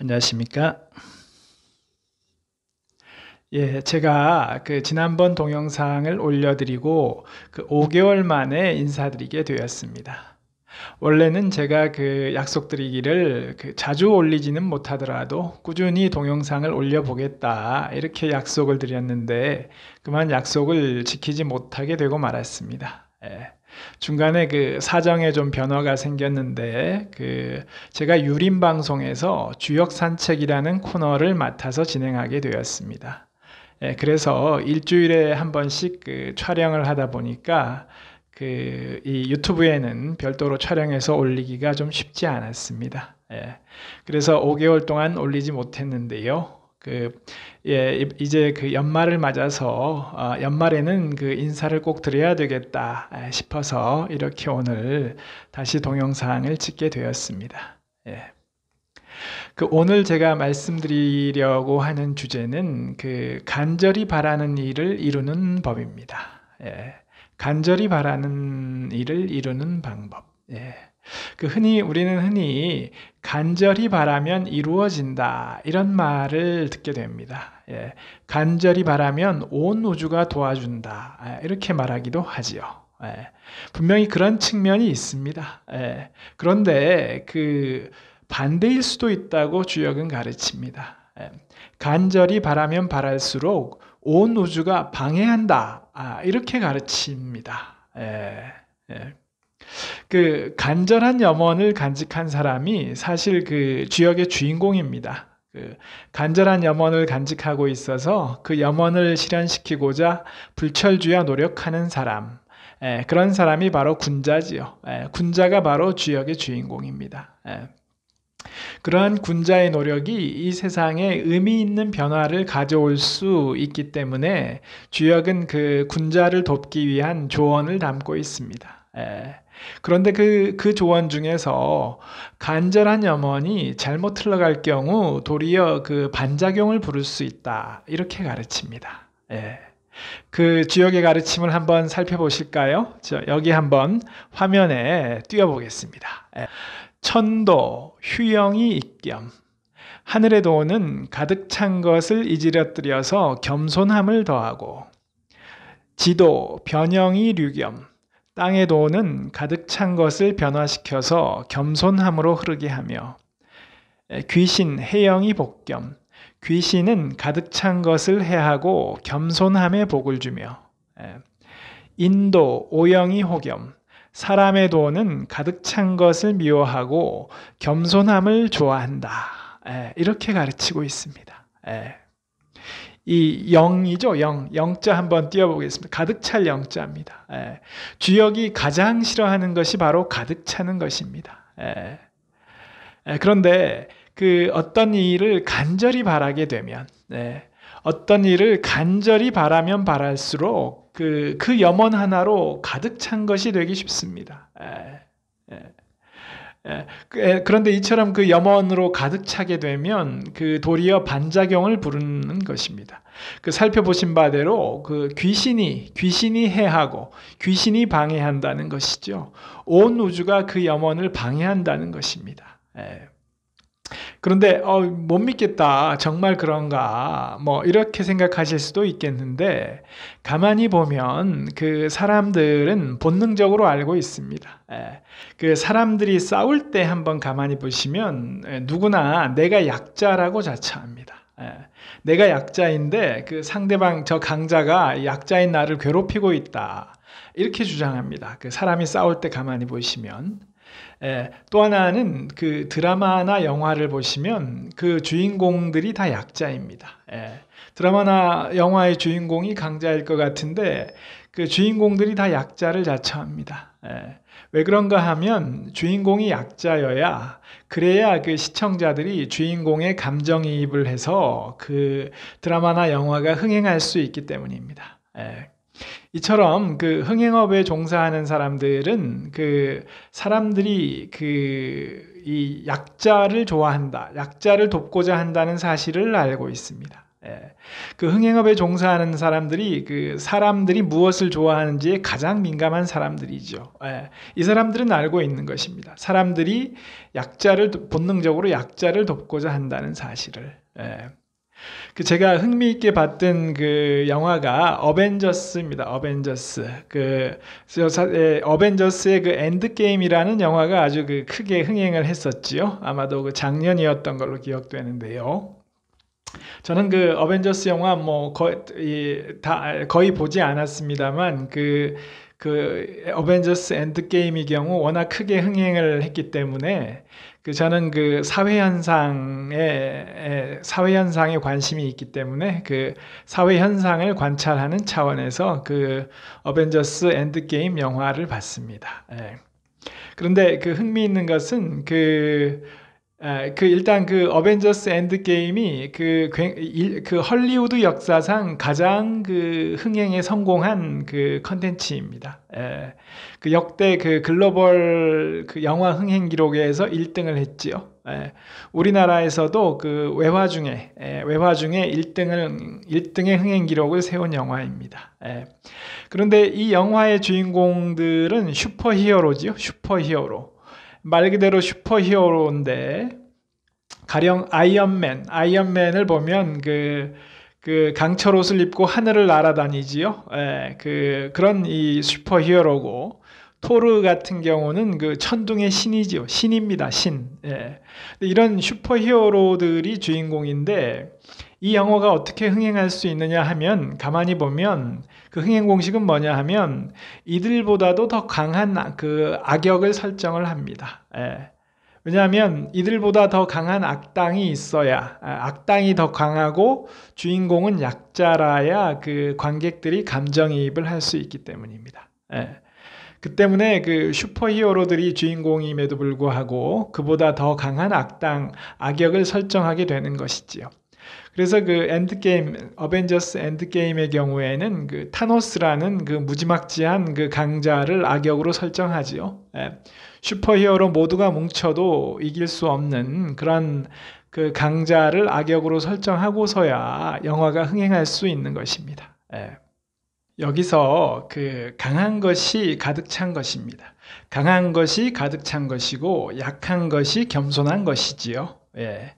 안녕하십니까? 예, 제가 그 지난번 동영상을 올려드리고 그 5개월 만에 인사드리게 되었습니다. 원래는 제가 그 약속드리기를 그 자주 올리지는 못하더라도 꾸준히 동영상을 올려보겠다 이렇게 약속을 드렸는데 그만 약속을 지키지 못하게 되고 말았습니다. 예. 중간에 그 사정에 좀 변화가 생겼는데 그 제가 유림 방송에서 주역 산책이라는 코너를 맡아서 진행하게 되었습니다. 예, 그래서 일주일에 한 번씩 그 촬영을 하다 보니까 그 이 유튜브에는 별도로 촬영해서 올리기가 좀 쉽지 않았습니다. 예, 그래서 5개월 동안 올리지 못했는데요. 그 예, 이제 그 연말을 맞아서 어, 연말에는 그 인사를 꼭 드려야 되겠다 싶어서 이렇게 오늘 다시 동영상을 찍게 되었습니다. 예. 그 오늘 제가 말씀드리려고 하는 주제는 그 간절히 바라는 일을 이루는 법입니다. 예. 간절히 바라는 일을 이루는 방법. 예. 그 흔히 우리는 흔히 간절히 바라면 이루어진다 이런 말을 듣게 됩니다. 예, 간절히 바라면 온 우주가 도와준다 예. 이렇게 말하기도 하지요. 예, 분명히 그런 측면이 있습니다. 예, 그런데 그 반대일 수도 있다고 주역은 가르칩니다. 예. 간절히 바라면 바랄수록 온 우주가 방해한다 아, 이렇게 가르칩니다. 예, 예. 그 간절한 염원을 간직한 사람이 사실 그 주역의 주인공입니다. 그 간절한 염원을 간직하고 있어서 그 염원을 실현시키고자 불철주야 노력하는 사람. 에, 예, 그런 사람이 바로 군자지요. 에, 예, 군자가 바로 주역의 주인공입니다. 에. 예. 그러한 군자의 노력이 이 세상에 의미 있는 변화를 가져올 수 있기 때문에 주역은 그 군자를 돕기 위한 조언을 담고 있습니다. 에. 그런데 그, 그 조언 중에서 간절한 염원이 잘못 흘러갈 경우 도리어 그 반작용을 부를 수 있다. 이렇게 가르칩니다. 예. 그 주역의 가르침을 한번 살펴보실까요? 여기 한번 화면에 띄워보겠습니다. 예. 천도, 휴영이 입겸. 하늘의 도는 가득 찬 것을 이지려뜨려서 겸손함을 더하고, 지도, 변형이 류겸. 땅의 도는 가득 찬 것을 변화시켜서 겸손함으로 흐르게 하며 귀신 해영이 복겸 귀신은 가득 찬 것을 해하고 겸손함에 복을 주며 인도 오영이 호겸 사람의 도는 가득 찬 것을 미워하고 겸손함을 좋아한다. 이렇게 가르치고 있습니다. 이 영이죠. 영. 영자 한번 띄워보겠습니다. 가득 찰 영자입니다. 예. 주역이 가장 싫어하는 것이 바로 가득 차는 것입니다. 예. 예. 그런데 그 어떤 일을 간절히 바라게 되면, 예. 어떤 일을 간절히 바라면 바랄수록 그, 그 염원 하나로 가득 찬 것이 되기 쉽습니다. 예. 예. 예. 그, 예, 그런데 이처럼 그 염원으로 가득 차게 되면 그 도리어 반작용을 부르는 것입니다. 그 살펴보신 바대로 그 귀신이 귀신이 해하고 귀신이 방해한다는 것이죠. 온 우주가 그 염원을 방해한다는 것입니다. 예. 그런데 어, 못 믿겠다. 정말 그런가? 뭐 이렇게 생각하실 수도 있겠는데 가만히 보면 그 사람들은 본능적으로 알고 있습니다. 예. 그 사람들이 싸울 때 한번 가만히 보시면 예, 누구나 내가 약자라고 자처합니다. 예. 내가 약자인데 그 상대방 저 강자가 약자인 나를 괴롭히고 있다. 이렇게 주장합니다. 그 사람이 싸울 때 가만히 보시면 예, 또 하나는 그 드라마나 영화를 보시면 그 주인공들이 다 약자입니다. 예, 드라마나 영화의 주인공이 강자일 것 같은데 그 주인공들이 다 약자를 자처합니다. 예, 왜 그런가 하면 주인공이 약자여야 그래야 그 시청자들이 주인공의 감정이입을 해서 그 드라마나 영화가 흥행할 수 있기 때문입니다. 예, 이처럼 그 흥행업에 종사하는 사람들은 그 사람들이 그 이 약자를 좋아한다, 약자를 돕고자 한다는 사실을 알고 있습니다. 예. 그 흥행업에 종사하는 사람들이 그 사람들이 무엇을 좋아하는지에 가장 민감한 사람들이죠. 예. 이 사람들은 알고 있는 것입니다. 사람들이 약자를 본능적으로 약자를 돕고자 한다는 사실을. 예. 그 제가 흥미있게 봤던 그 영화가 어벤져스입니다. 어벤져스. 그 예, 어벤져스의 그 엔드게임이라는 영화가 아주 그 크게 흥행을 했었지요. 아마도 그 작년이었던 걸로 기억되는데요. 저는 그 어벤져스 영화 뭐 거의 다 거의 보지 않았습니다만 그그 그 어벤져스 엔드게임의 경우 워낙 크게 흥행을 했기 때문에 그 저는 그 사회 현상에 사회 현상에 관심이 있기 때문에 그 사회 현상을 관찰하는 차원에서 그 어벤져스 엔드게임 영화를 봤습니다. 예. 그런데 그 흥미있는 것은 그 아, 그 일단 그 어벤져스 엔드게임이 그, 그 헐리우드 역사상 가장 그 흥행에 성공한 그 컨텐츠입니다. 예. 그 역대 그 글로벌 그 영화 흥행 기록에서 1등을 했지요. 예. 우리나라에서도 그 외화 중에 예. 외화 중에 1등을 1등의 흥행 기록을 세운 영화입니다. 예. 그런데 이 영화의 주인공들은 슈퍼히어로지요. 슈퍼히어로. 말 그대로 슈퍼히어로인데 가령 아이언맨, 아이언맨을 보면 그, 그 강철 옷을 입고 하늘을 날아다니지요. 예, 그 그런 이 슈퍼히어로고 토르 같은 경우는 그 천둥의 신이지요. 신입니다. 신. 예. 이런 슈퍼히어로들이 주인공인데 이 영어가 어떻게 흥행할 수 있느냐 하면 가만히 보면 그 흥행 공식은 뭐냐 하면 이들보다도 더 강한 아, 그 악역을 설정을 합니다. 예. 왜냐하면 이들보다 더 강한 악당이 있어야 아, 악당이 더 강하고 주인공은 약자라야 그 관객들이 감정이입을 할 수 있기 때문입니다. 예. 그 때문에 그 슈퍼히어로들이 주인공임에도 불구하고 그보다 더 강한 악당 악역을 설정하게 되는 것이지요. 그래서 그 엔드게임, 어벤져스 엔드게임의 경우에는 그 타노스라는 그 무지막지한 그 강자를 악역으로 설정하지요. 예. 슈퍼히어로 모두가 뭉쳐도 이길 수 없는 그런 그 강자를 악역으로 설정하고서야 영화가 흥행할 수 있는 것입니다. 예. 여기서 그 강한 것이 가득 찬 것입니다. 강한 것이 가득 찬 것이고 약한 것이 겸손한 것이지요. 예.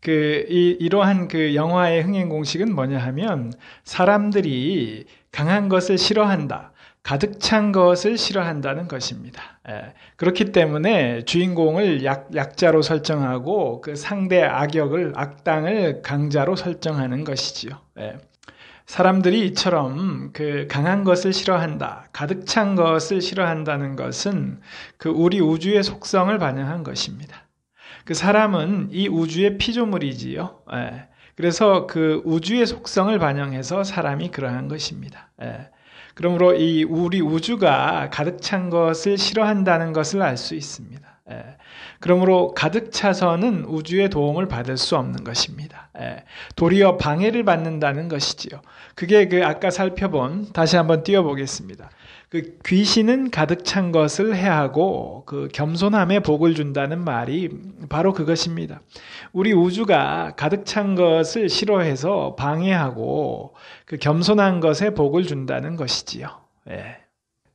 그 이, 이 러한그 영화의 흥행 공식은 뭐냐 하면 사람들이 강한 것을 싫어한다. 가득 찬 것을 싫어한다는 것입니다. 예. 그렇기 때문에 주인공을 약, 약자로 설정하고 그 상대 악역을 악당을 강자로 설정하는 것이지요. 예. 사람들이 이처럼 그 강한 것을 싫어한다, 가득 찬 것을 싫어한다는 것은 그 우리 우주의 속성을 반영한 것입니다. 그 사람은 이 우주의 피조물이지요. 예. 그래서 그 우주의 속성을 반영해서 사람이 그러한 것입니다. 예. 그러므로 이 우리 우주가 가득 찬 것을 싫어한다는 것을 알 수 있습니다. 예. 그러므로 가득 차서는 우주의 도움을 받을 수 없는 것입니다. 예. 도리어 방해를 받는다는 것이지요. 그게 그 아까 살펴본 다시 한번 띄워보겠습니다. 그 귀신은 가득 찬 것을 해하고 그 겸손함에 복을 준다는 말이 바로 그것입니다. 우리 우주가 가득 찬 것을 싫어해서 방해하고 그 겸손한 것에 복을 준다는 것이지요. 예.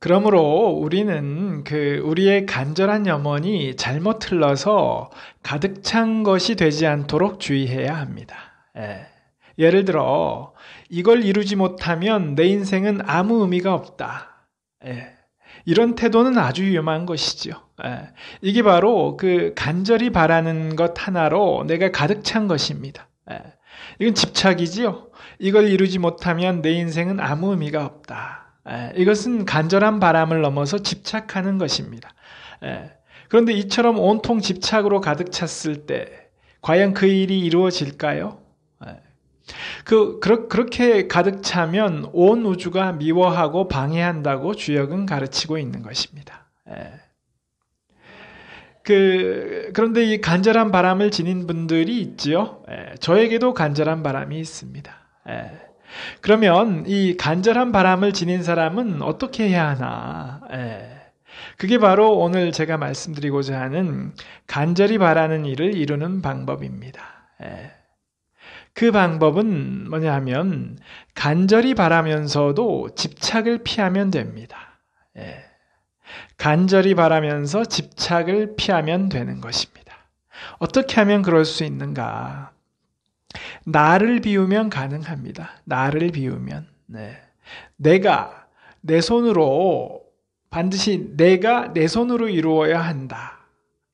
그러므로 우리는 그 우리의 간절한 염원이 잘못 흘러서 가득 찬 것이 되지 않도록 주의해야 합니다. 예. 예를 들어 이걸 이루지 못하면 내 인생은 아무 의미가 없다. 예. 이런 태도는 아주 위험한 것이지요. 예. 이게 바로 그 간절히 바라는 것 하나로 내가 가득 찬 것입니다. 예. 이건 집착이지요. 이걸 이루지 못하면 내 인생은 아무 의미가 없다. 이것은 간절한 바람을 넘어서 집착하는 것입니다. 그런데 이처럼 온통 집착으로 가득 찼을 때 과연 그 일이 이루어질까요? 그, 그러, 그렇게 가득 차면 온 우주가 미워하고 방해한다고 주역은 가르치고 있는 것입니다. 그, 그런데 이 간절한 바람을 지닌 분들이 있지요. 저에게도 간절한 바람이 있습니다. 에, 그러면 이 간절한 바람을 지닌 사람은 어떻게 해야 하나? 예. 그게 바로 오늘 제가 말씀드리고자 하는 간절히 바라는 일을 이루는 방법입니다. 예. 그 방법은 뭐냐 하면 간절히 바라면서도 집착을 피하면 됩니다. 예. 간절히 바라면서 집착을 피하면 되는 것입니다. 어떻게 하면 그럴 수 있는가? 나를 비우면 가능합니다. 나를 비우면. 네. 내가 내 손으로 반드시 내가 내 손으로 이루어야 한다.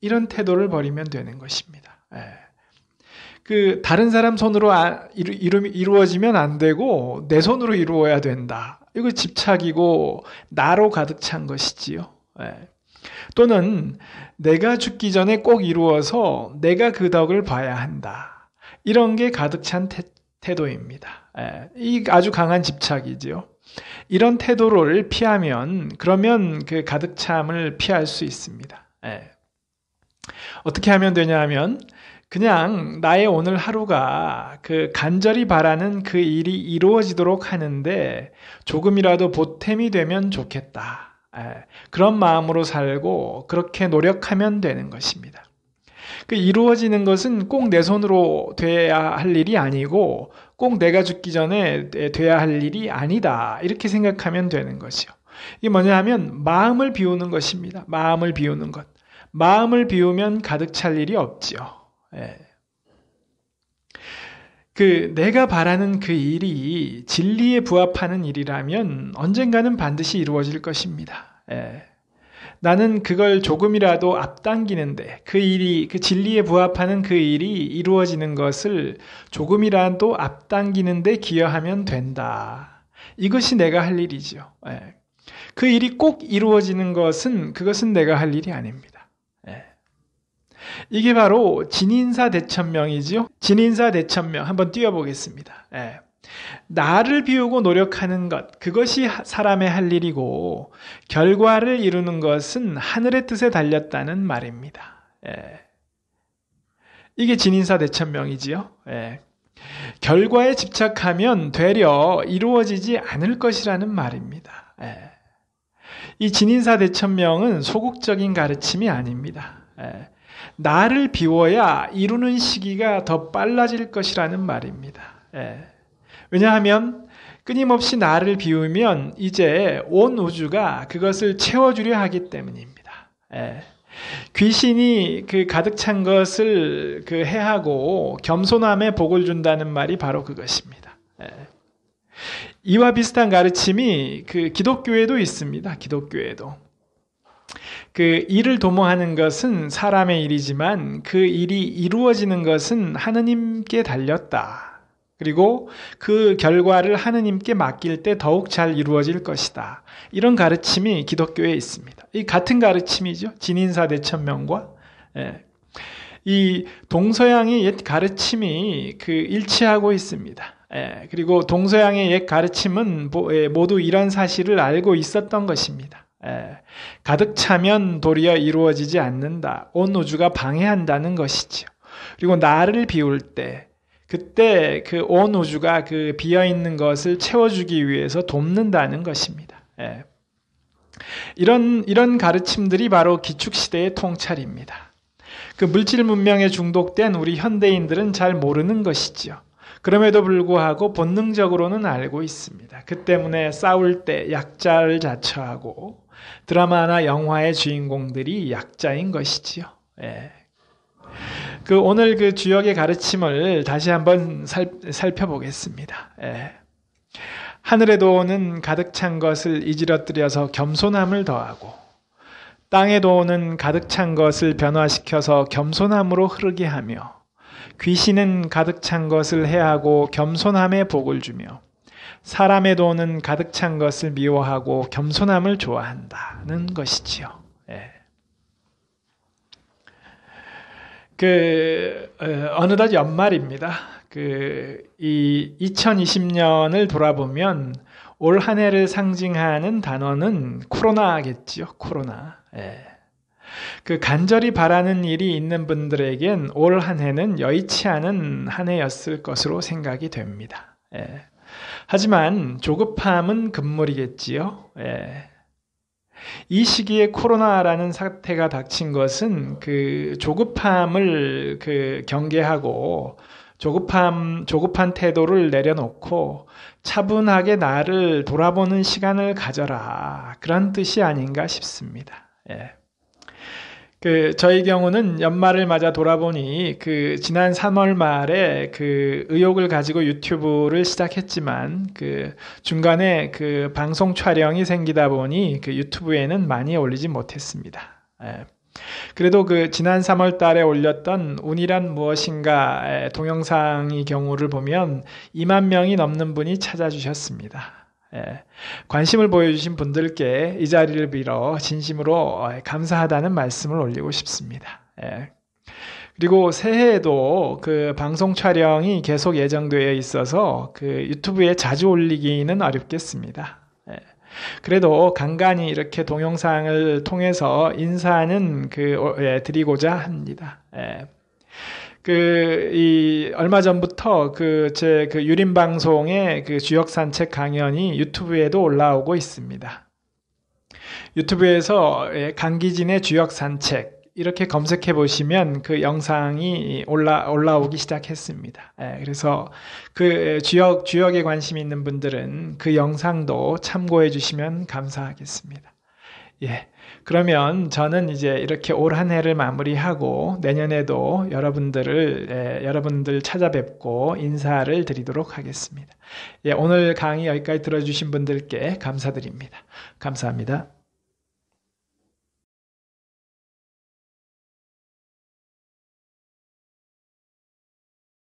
이런 태도를 버리면 되는 것입니다. 네. 그 다른 사람 손으로 아, 이루, 이루 어지면안 되고 내 손으로 이루어야 된다. 이거 집착이고 나로 가득 찬 것이지요. 네. 또는 내가 죽기 전에 꼭 이루어서 내가 그 덕을 봐야 한다. 이런 게 가득 찬 태, 태도입니다. 예, 이 아주 강한 집착이지요. 이런 태도를 피하면 그러면 그 가득 참을 피할 수 있습니다. 예. 어떻게 하면 되냐 하면 그냥 나의 오늘 하루가 그 간절히 바라는 그 일이 이루어지도록 하는데 조금이라도 보탬이 되면 좋겠다. 예. 그런 마음으로 살고 그렇게 노력하면 되는 것입니다. 그 이루어지는 것은 꼭 내 손으로 돼야 할 일이 아니고 꼭 내가 죽기 전에 돼야 할 일이 아니다. 이렇게 생각하면 되는 것이요. 이게 뭐냐 하면 마음을 비우는 것입니다. 마음을 비우는 것. 마음을 비우면 가득 찰 일이 없지요. 예. 그 내가 바라는 그 일이 진리에 부합하는 일이라면 언젠가는 반드시 이루어질 것입니다. 예. 나는 그걸 조금이라도 앞당기는데 그 일이 그 진리에 부합하는 그 일이 이루어지는 것을 조금이라도 앞당기는데 기여하면 된다. 이것이 내가 할 일이지요. 예. 그 일이 꼭 이루어지는 것은 그것은 내가 할 일이 아닙니다. 예. 이게 바로 진인사 대천명이지요. 진인사 대천명 한번 띄워보겠습니다. 예. 나를 비우고 노력하는 것, 그것이 사람의 할 일이고, 결과를 이루는 것은 하늘의 뜻에 달렸다는 말입니다. 예. 이게 진인사 대천명이지요. 예. 결과에 집착하면 되려 이루어지지 않을 것이라는 말입니다. 예. 이 진인사 대천명은 소극적인 가르침이 아닙니다. 예. 나를 비워야 이루는 시기가 더 빨라질 것이라는 말입니다. 예. 왜냐하면 끊임없이 나를 비우면 이제 온 우주가 그것을 채워주려 하기 때문입니다. 예. 귀신이 그 가득 찬 것을 그 해하고 겸손함에 복을 준다는 말이 바로 그것입니다. 예. 이와 비슷한 가르침이 그 기독교에도 있습니다. 기독교에도. 그 일을 도모하는 것은 사람의 일이지만 그 일이 이루어지는 것은 하느님께 달렸다. 그리고 그 결과를 하느님께 맡길 때 더욱 잘 이루어질 것이다. 이런 가르침이 기독교에 있습니다. 이 같은 가르침이죠. 진인사 대천명과 예. 이 동서양의 옛 가르침이 그 일치하고 있습니다. 예. 그리고 동서양의 옛 가르침은 예, 모두 이런 사실을 알고 있었던 것입니다. 예. 가득 차면 도리어 이루어지지 않는다. 온 우주가 방해한다는 것이지요. 그리고 나를 비울 때 그때 그 온 우주가 그 비어 있는 것을 채워주기 위해서 돕는다는 것입니다. 예. 이런 이런 가르침들이 바로 기축 시대의 통찰입니다. 그 물질 문명에 중독된 우리 현대인들은 잘 모르는 것이지요. 그럼에도 불구하고 본능적으로는 알고 있습니다. 그 때문에 싸울 때 약자를 자처하고 드라마나 영화의 주인공들이 약자인 것이지요. 예. 그 오늘 그 주역의 가르침을 다시 한번 살, 살펴보겠습니다. 예. 하늘의 도는 가득 찬 것을 이지러뜨려서 겸손함을 더하고 땅의 도는 가득 찬 것을 변화시켜서 겸손함으로 흐르게 하며 귀신은 가득 찬 것을 해하고 겸손함에 복을 주며 사람의 도는 가득 찬 것을 미워하고 겸손함을 좋아한다는 것이지요. 그 어느덧 연말입니다. 그 이 2020년을 돌아보면 올 한 해를 상징하는 단어는 코로나겠지요. 코로나. 예. 그 간절히 바라는 일이 있는 분들에겐 올 한 해는 여의치 않은 한 해였을 것으로 생각이 됩니다. 예. 하지만 조급함은 금물이겠지요. 예. 이 시기에 코로나라는 사태가 닥친 것은 그 조급함을 그 경계하고 조급함, 조급한 태도를 내려놓고 차분하게 나를 돌아보는 시간을 가져라. 그런 뜻이 아닌가 싶습니다. 예. 그 저희 경우는 연말을 맞아 돌아보니 그 지난 3월 말에 그 의욕을 가지고 유튜브를 시작했지만 그 중간에 그 방송 촬영이 생기다 보니 그 유튜브에는 많이 올리지 못했습니다. 예. 그래도 그 지난 3월 달에 올렸던 운이란 무엇인가 예, 동영상의 경우를 보면 2만 명이 넘는 분이 찾아주셨습니다. 예. 관심을 보여주신 분들께 이 자리를 빌어 진심으로 어, 감사하다는 말씀을 올리고 싶습니다. 예. 그리고 새해에도 그 방송 촬영이 계속 예정되어 있어서 그 유튜브에 자주 올리기는 어렵겠습니다. 예. 그래도 간간히 이렇게 동영상을 통해서 인사는 그 어, 드리고자 합니다. 그, 이, 얼마 전부터 그, 제 그 유림 방송의 그 주역 산책 강연이 유튜브에도 올라오고 있습니다. 유튜브에서 예, 강기진의 주역 산책, 이렇게 검색해 보시면 그 영상이 올라 올라오기 시작했습니다. 예, 그래서 그 예, 주역 주역에 관심 있는 분들은 그 영상도 참고해 주시면 감사하겠습니다. 예. 그러면 저는 이제 이렇게 올 한 해를 마무리하고 내년에도 여러분들을 예, 여러분들 찾아뵙고 인사를 드리도록 하겠습니다. 예, 오늘 강의 여기까지 들어주신 분들께 감사드립니다. 감사합니다.